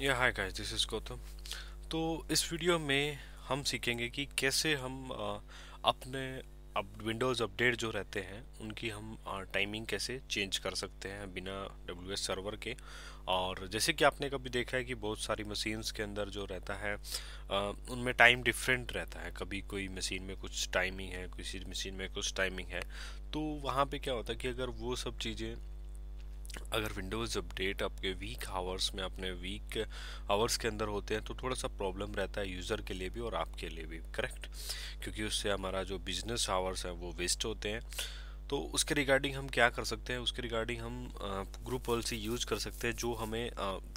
या hi guys this is Gautam तो इस वीडियो में हम सीखेंगे कि कैसे हम अपने अप विंडोज़ अपडेट जो रहते हैं उनकी हम टाइमिंग कैसे चेंज कर सकते हैं बिना डब्ल्यू सर्वर के और जैसे कि आपने कभी देखा है कि बहुत सारी मशीन्स के अंदर जो रहता है उनमें टाइम डिफरेंट रहता है कभी कोई मशीन में कुछ टाइमिंग है किसी मशीन में कुछ टाइमिंग है तो वहाँ पे क्या होता है कि अगर वो सब चीज़ें अगर विंडोज़ अपडेट आपके वीक आवर्स में अपने वीक आवर्स के अंदर होते हैं तो थोड़ा सा प्रॉब्लम रहता है यूज़र के लिए भी और आपके लिए भी करेक्ट क्योंकि उससे हमारा जो बिजनेस आवर्स है वो वेस्ट होते हैं तो उसके रिगार्डिंग हम क्या कर सकते हैं उसके रिगार्डिंग हम ग्रुप पॉलिसी यूज़ कर सकते हैं जो हमें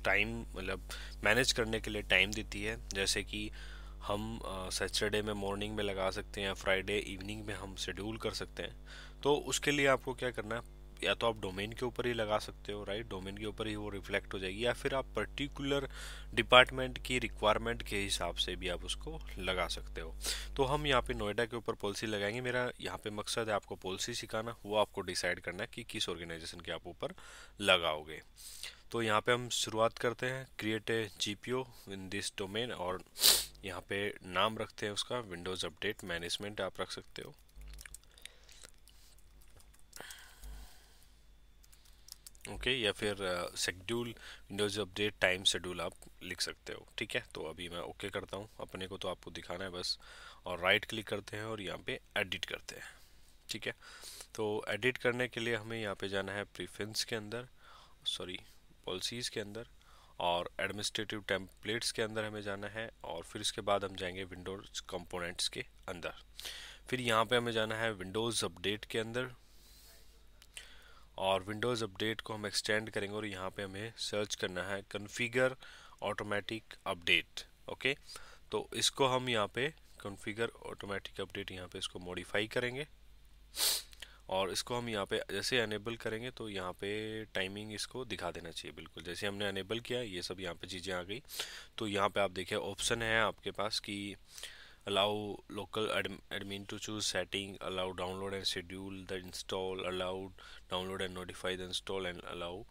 टाइम मतलब मैनेज करने के लिए टाइम देती है जैसे कि हम सैटरडे में मॉर्निंग में लगा सकते हैं फ्राइडे इवनिंग में हम शेड्यूल कर सकते हैं तो उसके लिए आपको क्या करना है या तो आप डोमेन के ऊपर ही लगा सकते हो राइट डोमेन के ऊपर ही वो रिफ्लेक्ट हो जाएगी या फिर आप पर्टिकुलर डिपार्टमेंट की रिक्वायरमेंट के हिसाब से भी आप उसको लगा सकते हो तो हम यहाँ पे नोएडा के ऊपर पॉलिसी लगाएंगे मेरा यहाँ पे मकसद है आपको पॉलिसी सिखाना वो आपको डिसाइड करना है कि किस ऑर्गेनाइजेशन के आप ऊपर लगाओगे तो यहाँ पे हम शुरुआत करते हैं create a G P O in this domain और यहाँ पे नाम रखते हैं उसका विंडोज़ अपडेट मैनेजमेंट आप रख सकते हो ओके okay, या फिर schedule Windows update time schedule आप लिख सकते हो ठीक है तो अभी मैं ओके okay करता हूँ अपने को तो आपको दिखाना है बस और राइट क्लिक करते हैं और यहाँ पे एडिट करते हैं ठीक है तो एडिट करने के लिए हमें यहाँ पे जाना है प्रीफेंस के अंदर सॉरी पॉलिसीज़ के अंदर और एडमिनिस्ट्रेटिव टेम्पलेट्स के अंदर हमें जाना है और फिर इसके बाद हम जाएंगे विंडोज़ कंपोनेंट्स के अंदर फिर यहाँ पे हमें जाना है विंडोज़ अपडेट के अंदर और विंडोज़ अपडेट को हम एक्सटेंड करेंगे और यहाँ पे हमें सर्च करना है कन्फिगर ऑटोमेटिक अपडेट ओके तो इसको हम यहाँ पे कन्फिगर ऑटोमेटिक अपडेट यहाँ पे इसको मॉडिफाई करेंगे और इसको हम यहाँ पे जैसे अनेबल करेंगे तो यहाँ पे टाइमिंग इसको दिखा देना चाहिए बिल्कुल जैसे हमने अनेबल किया ये सब यहाँ पे चीज़ें आ गई तो यहाँ पे आप देखिए ऑप्शन है आपके पास कि allow local admin, admin to choose setting allow download and schedule the install allow download and notify the install and allow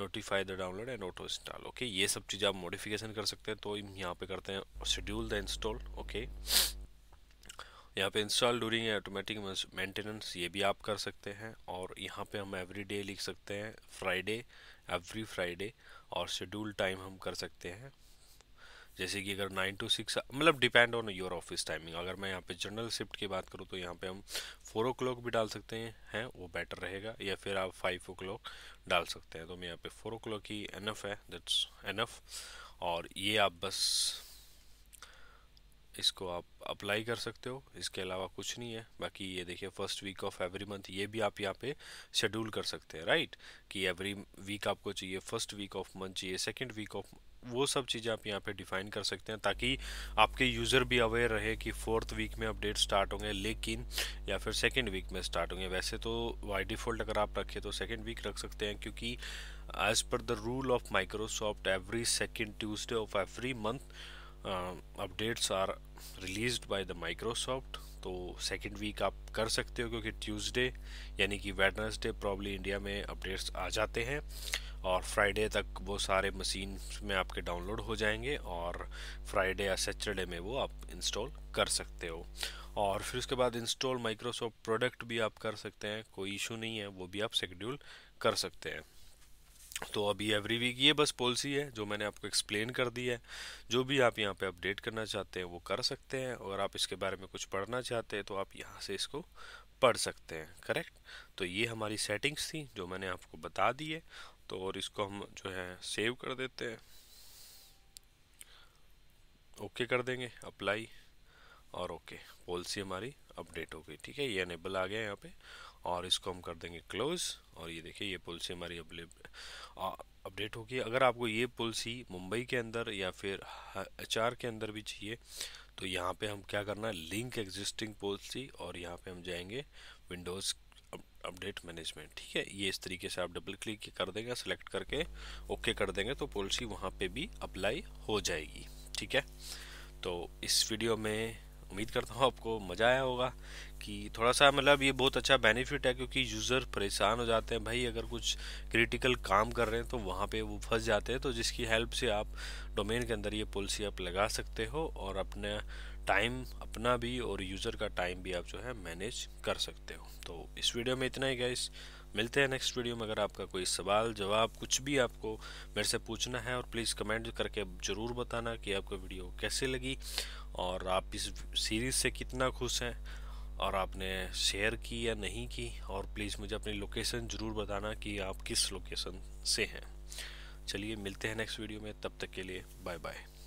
notify the download and auto install okay ye sab cheez aap modification kar sakte hain to hum yahan pe karte hain schedule the install okay यहाँ पे install during automatic maintenance ये भी आप कर सकते हैं और यहाँ पे हम एवरी डे लिख सकते हैं फ्राइडे एवरी फ्राइडे और शेड्यूल टाइम हम कर सकते हैं जैसे कि अगर नाइन टू सिक्स मतलब depend on your office timing अगर मैं यहाँ पे जनरल शिफ्ट की बात करूँ तो यहाँ पे हम फोर ओ क्लॉक भी डाल सकते हैं हैं वो बेटर रहेगा या फिर आप फाइव ओ क्लॉक डाल सकते हैं तो मैं यहाँ पे फोर ओ क्लॉक ही एनफ है दैट्स एनफ और ये आप बस इसको आप अप्लाई कर सकते हो इसके अलावा कुछ नहीं है बाकी ये देखिए first week of every month ये भी आप यहाँ पे शेड्यूल कर सकते हैं राइट कि एवरी वीक आपको चाहिए फर्स्ट वीक ऑफ मंथ चाहिए सेकंड वीक ऑफ वो सब चीज़ें आप यहाँ पे डिफाइन कर सकते हैं ताकि आपके यूज़र भी अवेयर रहे कि फोर्थ वीक में अपडेट स्टार्ट होंगे लेकिन या फिर सेकेंड वीक में स्टार्ट होंगे वैसे तो वाई डिफ़ॉल्ट अगर आप रखें तो सेकेंड वीक रख सकते हैं क्योंकि as per the rule of Microsoft every second Tuesday of every month updates are release by the Microsoft तो सेकेंड वीक आप कर सकते हो क्योंकि ट्यूजडे यानी कि वेडनसडे प्रॉब्ली इंडिया में अपडेट्स आ जाते हैं और फ्राइडे तक वो सारे मशीन में आपके डाउनलोड हो जाएंगे और फ्राइडे या सैटरडे में वो आप इंस्टॉल कर सकते हो और फिर उसके बाद इंस्टॉल माइक्रोसॉफ्ट प्रोडक्ट भी आप कर सकते हैं कोई इशू नहीं है वो भी आप शेड्यूल कर सकते हैं तो अभी एवरी वीक ये बस पॉलिसी है जो मैंने आपको एक्सप्लेन कर दी है जो भी आप यहाँ पे अपडेट करना चाहते हैं वो कर सकते हैं और आप इसके बारे में कुछ पढ़ना चाहते हैं तो आप यहाँ से इसको पढ़ सकते हैं करेक्ट तो ये हमारी सेटिंग्स थी जो मैंने आपको बता दी है तो और इसको हम जो है सेव कर देते हैं ओके कर देंगे अप्लाई और ओके पॉलिसी हमारी अपडेट हो गई ठीक है ये अनेबल आ गया यहाँ पे और इसको हम कर देंगे क्लोज और ये देखिए ये पॉलिसी हमारी अपडेट होगी अगर आपको ये पॉलिसी मुंबई के अंदर या फिर एच के अंदर भी चाहिए तो यहाँ पे हम क्या करना है लिंक एग्जिस्टिंग पॉलिसी और यहाँ पे हम जाएंगे विंडोज़ अपडेट मैनेजमेंट ठीक है ये इस तरीके से आप डबल क्लिक कर देंगे सेलेक्ट करके ओके कर देंगे तो पॉलिसी वहाँ पे भी अप्लाई हो जाएगी ठीक है तो इस वीडियो में उम्मीद करता हूँ आपको मज़ा आया होगा कि थोड़ा सा मतलब ये बहुत अच्छा बेनिफिट है क्योंकि यूज़र परेशान हो जाते हैं भाई अगर कुछ क्रिटिकल काम कर रहे हैं तो वहाँ पे वो फंस जाते हैं तो जिसकी हेल्प से आप डोमेन के अंदर ये पॉलिसी आप लगा सकते हो और अपने टाइम अपना भी और यूज़र का टाइम भी आप जो है मैनेज कर सकते हो तो इस वीडियो में इतना ही गया मिलते हैं नेक्स्ट वीडियो में अगर आपका कोई सवाल जवाब कुछ भी आपको मेरे से पूछना है और प्लीज़ कमेंट करके ज़रूर बताना कि आपको वीडियो कैसे लगी और आप इस सीरीज़ से कितना खुश हैं और आपने शेयर की या नहीं की और प्लीज़ मुझे अपनी लोकेशन ज़रूर बताना कि आप किस लोकेशन से हैं चलिए मिलते हैं नेक्स्ट वीडियो में तब तक के लिए बाय बाय